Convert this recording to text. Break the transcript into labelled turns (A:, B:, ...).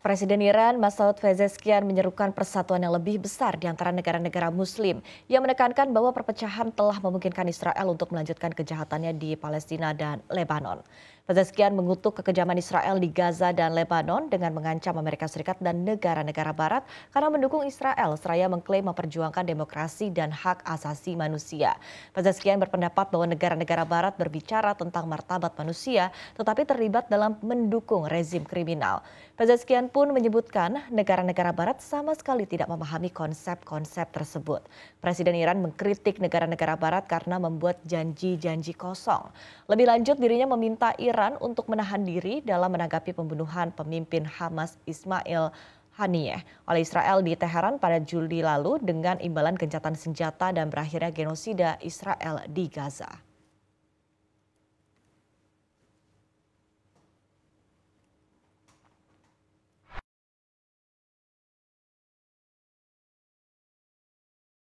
A: Presiden Iran Masoud Fezeskian, menyerukan persatuan yang lebih besar di antara negara-negara muslim. yang menekankan bahwa perpecahan telah memungkinkan Israel untuk melanjutkan kejahatannya di Palestina dan Lebanon. Pezeskian mengutuk kekejaman Israel di Gaza dan Lebanon dengan mengancam Amerika Serikat dan negara-negara barat karena mendukung Israel seraya mengklaim memperjuangkan demokrasi dan hak asasi manusia. Pezeskian berpendapat bahwa negara-negara barat berbicara tentang martabat manusia tetapi terlibat dalam mendukung rezim kriminal. Pezeskian pun menyebutkan negara-negara barat sama sekali tidak memahami konsep-konsep tersebut. Presiden Iran mengkritik negara-negara barat karena membuat janji-janji kosong. Lebih lanjut dirinya meminta Iran Iran untuk menahan diri dalam menanggapi pembunuhan pemimpin Hamas Ismail Haniyeh oleh Israel di Teheran pada Juli lalu dengan imbalan gencatan senjata dan berakhirnya genosida Israel di Gaza.